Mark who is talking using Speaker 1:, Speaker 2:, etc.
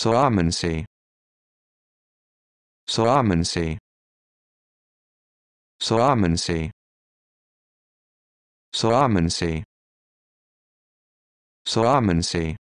Speaker 1: Swaminsi. Swaminsi. Swaminsi. Swaminsi. Swaminsi.